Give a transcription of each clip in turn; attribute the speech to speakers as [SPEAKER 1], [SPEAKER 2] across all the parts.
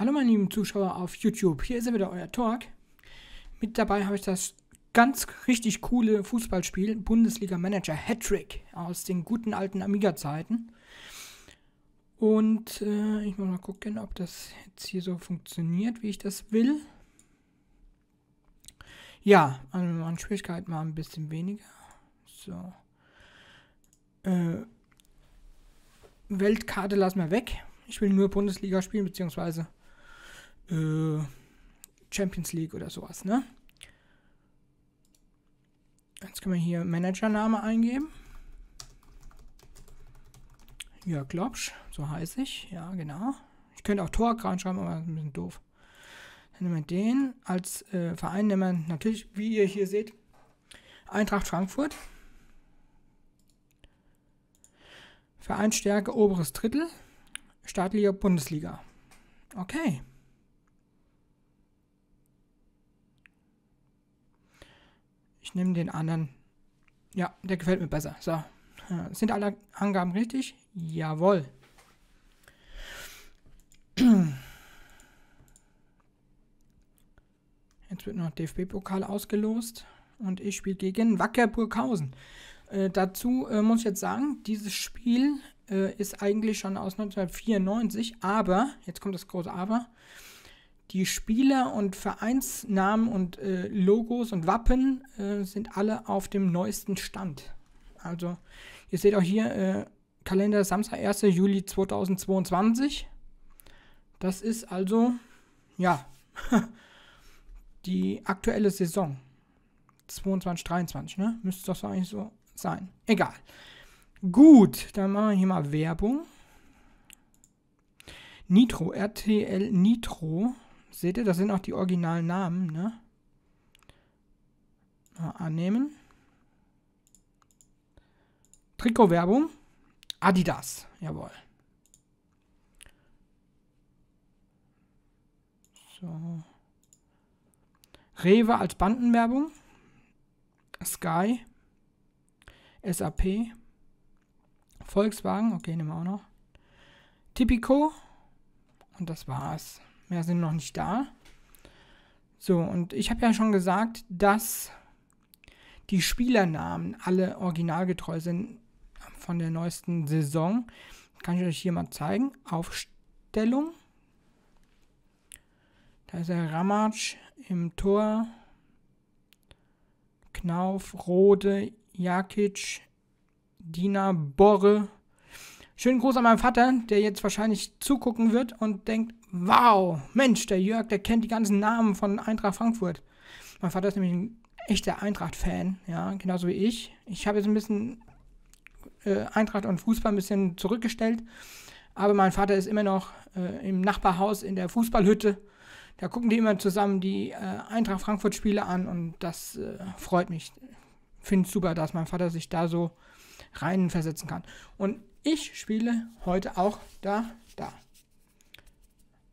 [SPEAKER 1] Hallo meine lieben Zuschauer auf YouTube, hier ist ja wieder euer Talk. Mit dabei habe ich das ganz richtig coole Fußballspiel Bundesliga Manager Hattrick aus den guten alten Amiga-Zeiten. Und äh, ich muss mal gucken, ob das jetzt hier so funktioniert, wie ich das will. Ja, also an, an Schwierigkeit mal ein bisschen weniger. So. Äh, Weltkarte lassen wir weg. Ich will nur Bundesliga spielen, beziehungsweise äh, Champions League oder sowas, ne? Jetzt können wir hier Managername eingeben. Jörg Glopsch, so heiße ich. Ja, genau. Ich könnte auch Torg reinschreiben, aber das ist ein bisschen doof. Dann nehmen wir den. Als äh, Verein nehmen wir natürlich, wie ihr hier seht, Eintracht Frankfurt. Vereinsstärke oberes Drittel. Staatliga Bundesliga. Okay. Ich nehme den anderen. Ja, der gefällt mir besser. So. Äh, sind alle Angaben richtig? Jawohl. Jetzt wird noch DFB-Pokal ausgelost und ich spiele gegen Wacker Burghausen. Äh, dazu äh, muss ich jetzt sagen, dieses Spiel äh, ist eigentlich schon aus 1994, aber, jetzt kommt das große Aber, die Spieler und Vereinsnamen und äh, Logos und Wappen äh, sind alle auf dem neuesten Stand. Also, ihr seht auch hier äh, Kalender Samstag, 1. Juli 2022. Das ist also, ja, die aktuelle Saison. 22, 23, ne? Müsste das eigentlich so sein. Egal. Gut, dann machen wir hier mal Werbung. Nitro, RTL Nitro Seht ihr, das sind auch die originalen Namen, ne? Mal annehmen. Trikotwerbung. Adidas, jawohl. So. Rewe als Bandenwerbung. Sky. SAP. Volkswagen, okay, nehmen wir auch noch. Tipico. Und das war's. Mehr sind noch nicht da. So, und ich habe ja schon gesagt, dass die Spielernamen alle originalgetreu sind von der neuesten Saison. Kann ich euch hier mal zeigen. Aufstellung. Da ist er Ramatsch im Tor. Knauf, Rode, Jakic, Dina, Borre, Schönen Gruß an meinen Vater, der jetzt wahrscheinlich zugucken wird und denkt, wow, Mensch, der Jörg, der kennt die ganzen Namen von Eintracht Frankfurt. Mein Vater ist nämlich ein echter Eintracht-Fan, ja, genauso wie ich. Ich habe jetzt ein bisschen äh, Eintracht und Fußball ein bisschen zurückgestellt, aber mein Vater ist immer noch äh, im Nachbarhaus in der Fußballhütte. Da gucken die immer zusammen die äh, Eintracht Frankfurt-Spiele an und das äh, freut mich. Finde es super, dass mein Vater sich da so reinversetzen kann. Und ich spiele heute auch da, da.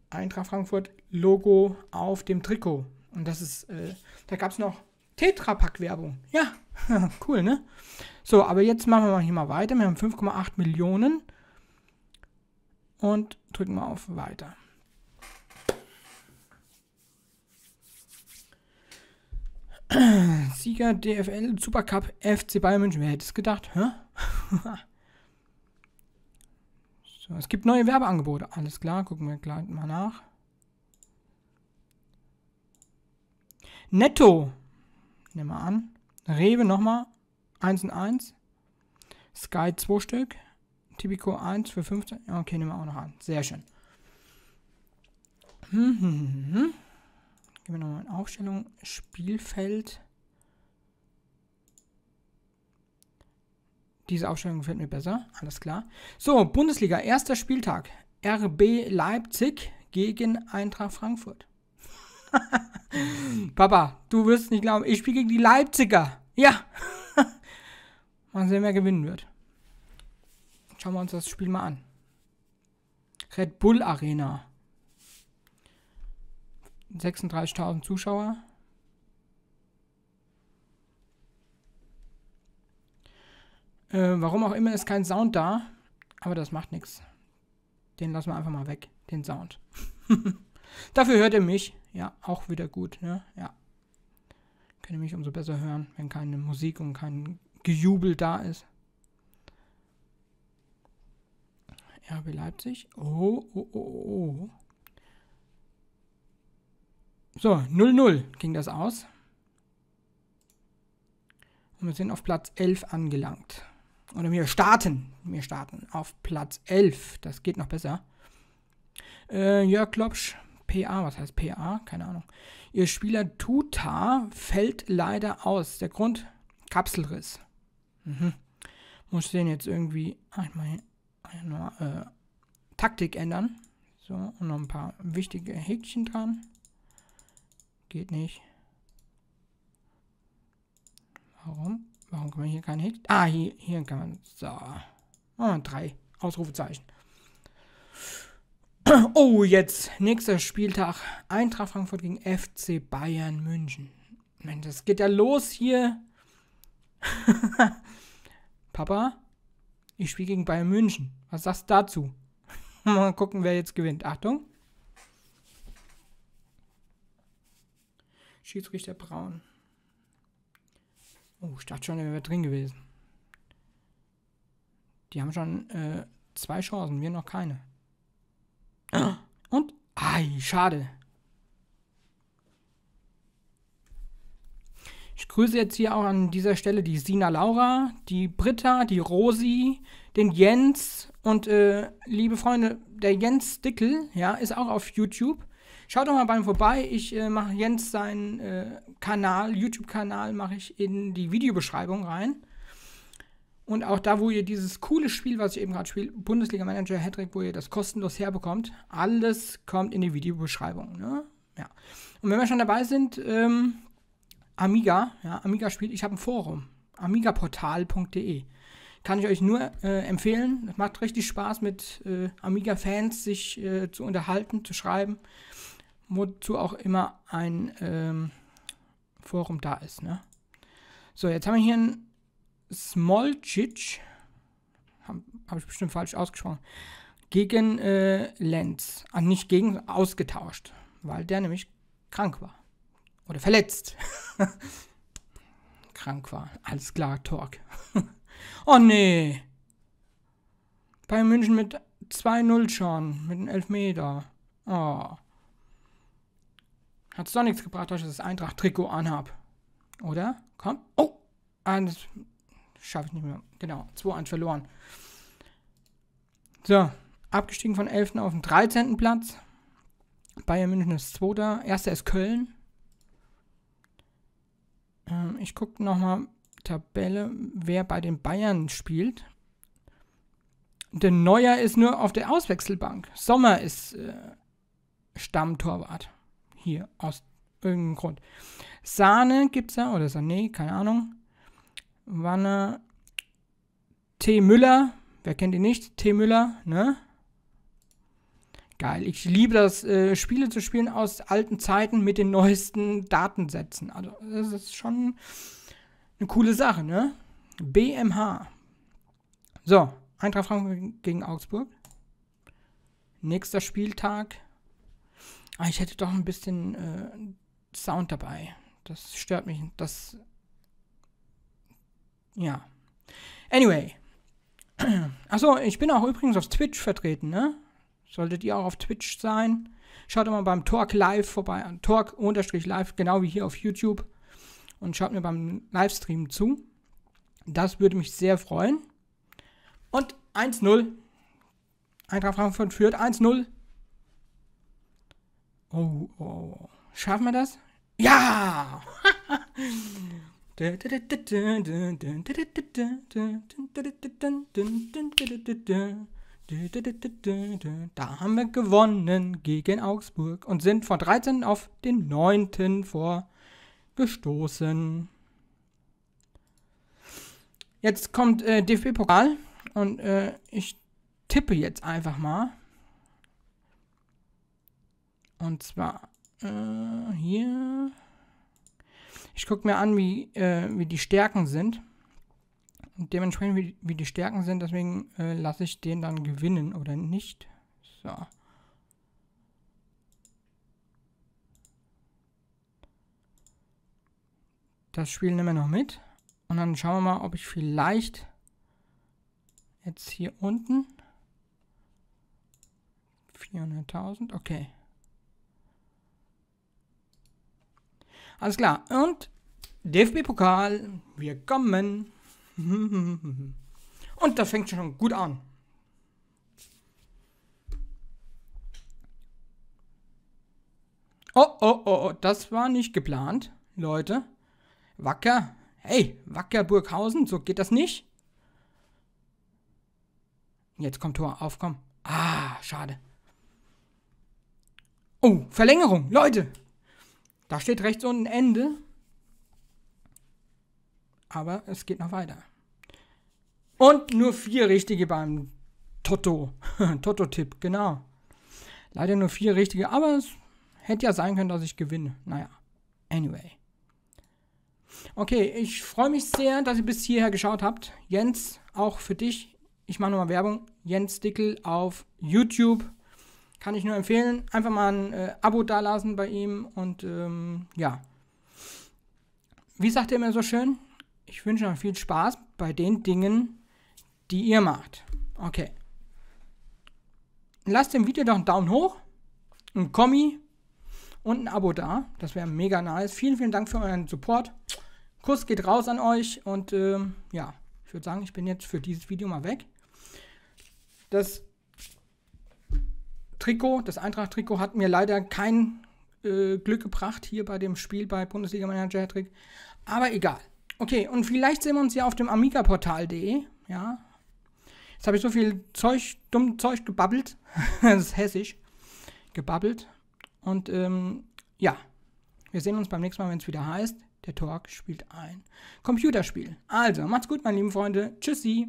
[SPEAKER 1] Eintracht Frankfurt Logo auf dem Trikot. Und das ist, äh, da gab es noch Tetrapack-Werbung. Ja, cool, ne? So, aber jetzt machen wir mal hier mal weiter. Wir haben 5,8 Millionen. Und drücken wir auf Weiter. Sieger DFL Supercup FC Bayern München. Wer hätte es gedacht? Hä? So, es gibt neue Werbeangebote. Alles klar, gucken wir gleich mal nach. Netto. Nehmen wir an. Rewe nochmal. 1 und 1. Sky 2 Stück. Tipico 1 für 15. Okay, nehmen wir auch noch an. Sehr schön. Hm, hm, hm, Gehen wir nochmal in Aufstellung. Spielfeld. Diese Aufstellung gefällt mir besser. Alles klar. So, Bundesliga, erster Spieltag. RB Leipzig gegen Eintracht Frankfurt. Papa, du wirst nicht glauben, ich spiele gegen die Leipziger. Ja. Mal sehen, wer gewinnen wird. Schauen wir uns das Spiel mal an. Red Bull Arena. 36.000 Zuschauer. Äh, warum auch immer ist kein Sound da, aber das macht nichts. Den lassen wir einfach mal weg, den Sound. Dafür hört ihr mich. Ja, auch wieder gut, ne? Ja. Könnt ihr mich umso besser hören, wenn keine Musik und kein Gejubel da ist. RB Leipzig. Oh, oh, oh, oh. oh. So, 0-0 ging das aus. Und wir sind auf Platz 11 angelangt. Oder wir starten. Wir starten auf Platz 11. Das geht noch besser. Äh, Jörg Klopsch, PA, was heißt PA? Keine Ahnung. Ihr Spieler Tuta fällt leider aus. Der Grund? Kapselriss. Mhm. Muss den jetzt irgendwie einmal, mal, äh, Taktik ändern. So, und noch ein paar wichtige Häkchen dran. Geht nicht. Warum? Warum kann man hier kein Hex? Ah, hier, hier kann man. So. Ah, drei. Ausrufezeichen. Oh, jetzt. Nächster Spieltag. Eintracht Frankfurt gegen FC Bayern München. Mensch, das geht ja los hier. Papa, ich spiele gegen Bayern München. Was sagst du dazu? Mal gucken, wer jetzt gewinnt. Achtung. Schiedsrichter Braun. Oh, ich dachte schon, er wäre drin gewesen. Die haben schon äh, zwei Chancen, wir noch keine. Und? Ei, schade. Ich grüße jetzt hier auch an dieser Stelle die Sina Laura, die Britta, die Rosi, den Jens und äh, liebe Freunde, der Jens Dickel, ja, ist auch auf YouTube. Schaut doch mal bei ihm vorbei. Ich äh, mache Jens seinen äh, Kanal, YouTube-Kanal, mache ich in die Videobeschreibung rein. Und auch da, wo ihr dieses coole Spiel, was ich eben gerade spiele, Bundesliga Manager Hattrick, wo ihr das kostenlos herbekommt, alles kommt in die Videobeschreibung. Ne? Ja. Und wenn wir schon dabei sind, ähm, Amiga, ja, Amiga spielt, ich habe ein Forum, amigaportal.de. Kann ich euch nur äh, empfehlen. Es macht richtig Spaß, mit äh, Amiga-Fans sich äh, zu unterhalten, zu schreiben wozu auch immer ein ähm, Forum da ist. Ne? So, jetzt haben wir hier einen Smolcic, habe hab ich bestimmt falsch ausgesprochen, gegen äh, Lenz. Ah, nicht gegen, ausgetauscht, weil der nämlich krank war. Oder verletzt. krank war. Alles klar, Torque. oh nee. Bei München mit 2-0 schon, mit einem Elfmeter. Oh. Hat es doch nichts gebracht, dass ich das Eintracht-Trikot anhab. Oder? Komm. Oh! Eins. Schaffe ich nicht mehr. Genau. 2-1 verloren. So. Abgestiegen von 11. auf den 13. Platz. Bayern München ist 2. Erster ist Köln. Ähm, ich gucke nochmal Tabelle, wer bei den Bayern spielt. Der Neuer ist nur auf der Auswechselbank. Sommer ist äh, Stammtorwart hier aus irgendeinem Grund. Sahne gibt es ja, oder Sahne, keine Ahnung. Wanne. T. Müller, wer kennt ihn nicht? T. Müller, ne? Geil, ich liebe das, äh, Spiele zu spielen aus alten Zeiten mit den neuesten Datensätzen. Also, das ist schon eine coole Sache, ne? BMH. So, Eintracht Frankfurt gegen Augsburg. Nächster Spieltag. Ah, ich hätte doch ein bisschen äh, Sound dabei. Das stört mich. Das. Ja. Anyway. Achso, ich bin auch übrigens auf Twitch vertreten, ne? Solltet ihr auch auf Twitch sein? Schaut mal beim Talk Live vorbei, Talk-Live, genau wie hier auf YouTube. Und schaut mir beim Livestream zu. Das würde mich sehr freuen. Und 1-0. Eintracht Frankfurt führt 1-0. Oh, oh, oh. Schaffen wir das? Ja! Da haben wir gewonnen gegen Augsburg und sind von 13 auf den 9. vorgestoßen. Jetzt kommt äh, DFB-Pokal und äh, ich tippe jetzt einfach mal. Und zwar äh, hier. Ich gucke mir an, wie, äh, wie die Stärken sind. Und dementsprechend, wie, wie die Stärken sind, deswegen äh, lasse ich den dann gewinnen oder nicht. So. Das Spiel nehmen wir noch mit. Und dann schauen wir mal, ob ich vielleicht jetzt hier unten 400.000, okay. Alles klar. Und DFB-Pokal, wir kommen. Und das fängt schon gut an. Oh, oh, oh, oh, das war nicht geplant, Leute. Wacker, hey, Wacker Burghausen, so geht das nicht. Jetzt kommt Tor, aufkommen. Ah, schade. Oh, Verlängerung, Leute, da steht rechts unten Ende, aber es geht noch weiter. Und nur vier richtige beim Toto. Toto-Tipp, genau. Leider nur vier richtige, aber es hätte ja sein können, dass ich gewinne. Naja, anyway. Okay, ich freue mich sehr, dass ihr bis hierher geschaut habt. Jens, auch für dich. Ich mache nochmal Werbung. Jens Dickel auf YouTube kann ich nur empfehlen. Einfach mal ein äh, Abo dalassen bei ihm und ähm, ja. Wie sagt er immer so schön? Ich wünsche euch viel Spaß bei den Dingen, die ihr macht. Okay. Lasst dem Video doch einen Daumen hoch, ein Kommi und ein Abo da. Das wäre mega nice. Vielen, vielen Dank für euren Support. Kuss geht raus an euch und ähm, ja, ich würde sagen, ich bin jetzt für dieses Video mal weg. Das Trikot, das Eintracht-Trikot hat mir leider kein äh, Glück gebracht hier bei dem Spiel bei Bundesliga-Manager Hattrick. Aber egal. Okay, und vielleicht sehen wir uns ja auf dem Amigaportal.de. Ja. Jetzt habe ich so viel Zeug, dumm Zeug gebabbelt. das ist hessisch. Gebabbelt. Und ähm, ja, wir sehen uns beim nächsten Mal, wenn es wieder heißt. Der Talk spielt ein Computerspiel. Also, macht's gut, meine lieben Freunde. Tschüssi.